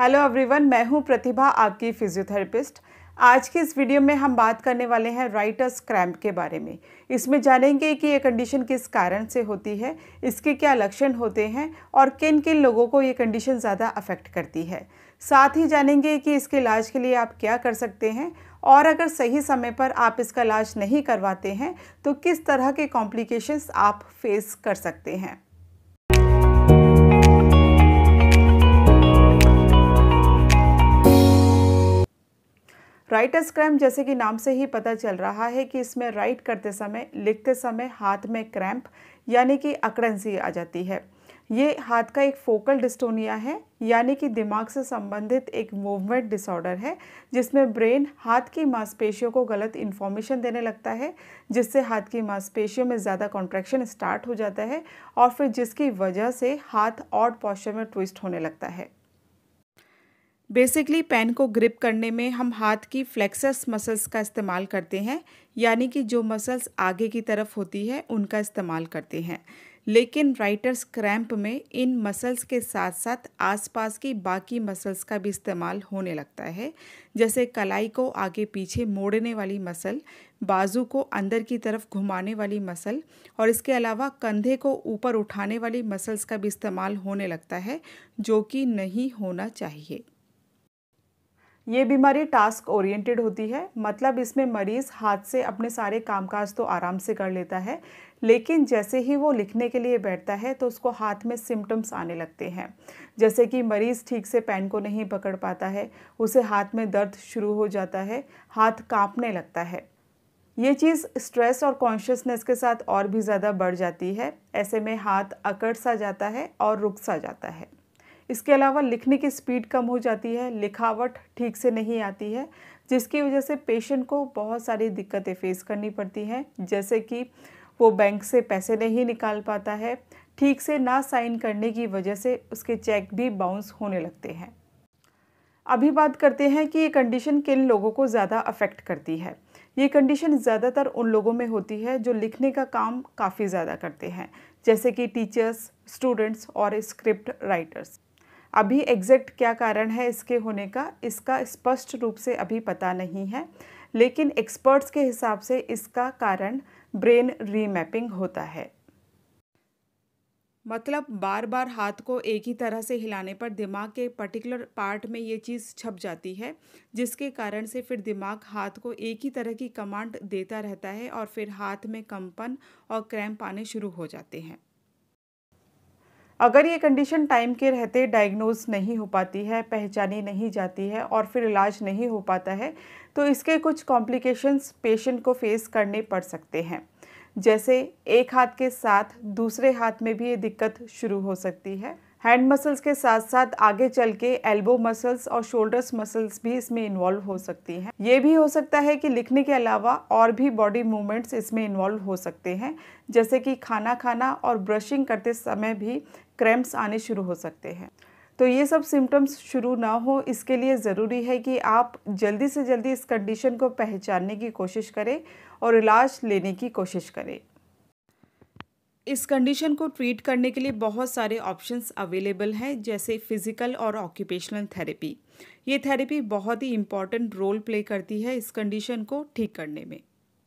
hello everyone मैं हूं प्रतिभा आपकी फिजियोथेरेपिस्ट आज के इस वीडियो में हम बात करने वाले हैं राइटर्स क्रैम्प के बारे में इसमें जानेंगे कि ये कंडीशन किस कारण से होती है इसके क्या लक्षण होते हैं और किन किन लोगों को ये कंडीशन ज़्यादा अफेक्ट करती है साथ ही जानेंगे कि इसके इलाज के लिए आप क्या कर सकते हैं और अगर सही समय पर आप इसका इलाज नहीं करवाते हैं तो किस तरह के कॉम्प्लिकेशंस आप फेस कर सकते हैं राइटर्स क्रैम्प जैसे कि नाम से ही पता चल रहा है कि इसमें राइट करते समय लिखते समय हाथ में क्रैम्प यानी कि सी आ जाती है ये हाथ का एक फोकल डिस्टोनिया है यानी कि दिमाग से संबंधित एक मूवमेंट डिसऑर्डर है जिसमें ब्रेन हाथ की मांसपेशियों को गलत इन्फॉर्मेशन देने लगता है जिससे हाथ की मांसपेशियों में ज़्यादा कॉन्ट्रैक्शन स्टार्ट हो जाता है और फिर जिसकी वजह से हाथ और पॉस्चर में ट्विस्ट होने लगता है बेसिकली पेन को ग्रिप करने में हम हाथ की फ्लेक्सस मसल्स का इस्तेमाल करते हैं यानी कि जो मसल्स आगे की तरफ होती है उनका इस्तेमाल करते हैं लेकिन राइटर्स क्रैम्प में इन मसल्स के साथ साथ आसपास की बाकी मसल्स का भी इस्तेमाल होने लगता है जैसे कलाई को आगे पीछे मोड़ने वाली मसल बाजू को अंदर की तरफ घुमाने वाली मसल और इसके अलावा कंधे को ऊपर उठाने वाली मसल्स का भी इस्तेमाल होने लगता है जो कि नहीं होना चाहिए ये बीमारी टास्क ओरिएंटेड होती है मतलब इसमें मरीज़ हाथ से अपने सारे कामकाज तो आराम से कर लेता है लेकिन जैसे ही वो लिखने के लिए बैठता है तो उसको हाथ में सिम्टम्स आने लगते हैं जैसे कि मरीज़ ठीक से पेन को नहीं पकड़ पाता है उसे हाथ में दर्द शुरू हो जाता है हाथ कांपने लगता है ये चीज़ स्ट्रेस और कॉन्शियसनेस के साथ और भी ज़्यादा बढ़ जाती है ऐसे में हाथ अकड़ सा जाता है और रुक सा जाता है इसके अलावा लिखने की स्पीड कम हो जाती है लिखावट ठीक से नहीं आती है जिसकी वजह से पेशेंट को बहुत सारी दिक्कतें फेस करनी पड़ती हैं जैसे कि वो बैंक से पैसे नहीं निकाल पाता है ठीक से ना साइन करने की वजह से उसके चेक भी बाउंस होने लगते हैं अभी बात करते हैं कि ये कंडीशन किन लोगों को ज़्यादा अफेक्ट करती है ये कंडीशन ज़्यादातर उन लोगों में होती है जो लिखने का काम काफ़ी ज़्यादा करते हैं जैसे कि टीचर्स स्टूडेंट्स और स्क्रिप्ट राइटर्स अभी एग्जैक्ट क्या कारण है इसके होने का इसका स्पष्ट रूप से अभी पता नहीं है लेकिन एक्सपर्ट्स के हिसाब से इसका कारण ब्रेन रीमैपिंग होता है मतलब बार बार हाथ को एक ही तरह से हिलाने पर दिमाग के पर्टिकुलर पार्ट में ये चीज़ छप जाती है जिसके कारण से फिर दिमाग हाथ को एक ही तरह की कमांड देता रहता है और फिर हाथ में कंपन और क्रैम्प आने शुरू हो जाते हैं अगर ये कंडीशन टाइम के रहते डायग्नोज नहीं हो पाती है पहचानी नहीं जाती है और फिर इलाज नहीं हो पाता है तो इसके कुछ कॉम्प्लिकेशंस पेशेंट को फेस करने पड़ सकते हैं जैसे एक हाथ के साथ दूसरे हाथ में भी ये दिक्कत शुरू हो सकती है हैंड मसल्स के साथ साथ आगे चल के एल्बो मसल्स और शोल्डर्स मसल्स भी इसमें इन्वॉल्व हो सकती हैं ये भी हो सकता है कि लिखने के अलावा और भी बॉडी मूवमेंट्स इसमें इन्वॉल्व हो सकते हैं जैसे कि खाना खाना और ब्रशिंग करते समय भी क्रैम्प्स आने शुरू हो सकते हैं तो ये सब सिम्टम्स शुरू ना हो इसके लिए ज़रूरी है कि आप जल्दी से जल्दी इस कंडीशन को पहचानने की कोशिश करें और इलाज लेने की कोशिश करें इस कंडीशन को ट्रीट करने के लिए बहुत सारे ऑप्शंस अवेलेबल हैं जैसे फिज़िकल और ऑक्यूपेशनल थेरेपी ये थेरेपी बहुत ही इम्पॉर्टेंट रोल प्ले करती है इस कंडीशन को ठीक करने में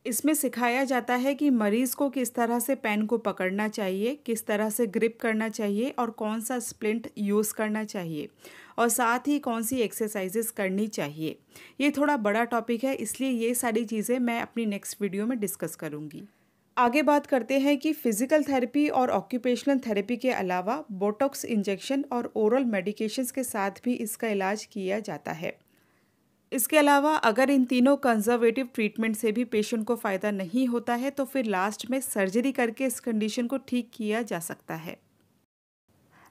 इसमें सिखाया जाता है कि मरीज़ को किस तरह से पेन को पकड़ना चाहिए किस तरह से ग्रिप करना चाहिए और कौन सा स्प्लिंट यूज़ करना चाहिए और साथ ही कौन सी एक्सरसाइजेस करनी चाहिए ये थोड़ा बड़ा टॉपिक है इसलिए ये सारी चीज़ें मैं अपनी नेक्स्ट वीडियो में डिस्कस करूँगी आगे बात करते हैं कि फ़िज़िकल थेरेपी और ऑक्यूपेशनल थेरेपी के अलावा बोटॉक्स इंजेक्शन और ओरल मेडिकेशंस के साथ भी इसका इलाज किया जाता है इसके अलावा अगर इन तीनों कंजर्वेटिव ट्रीटमेंट से भी पेशेंट को फ़ायदा नहीं होता है तो फिर लास्ट में सर्जरी करके इस कंडीशन को ठीक किया जा सकता है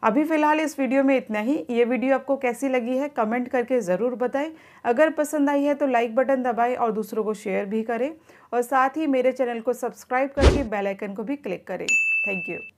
अभी फ़िलहाल इस वीडियो में इतना ही ये वीडियो आपको कैसी लगी है कमेंट करके ज़रूर बताएं अगर पसंद आई है तो लाइक बटन दबाएं और दूसरों को शेयर भी करें और साथ ही मेरे चैनल को सब्सक्राइब करके बेल आइकन को भी क्लिक करें थैंक यू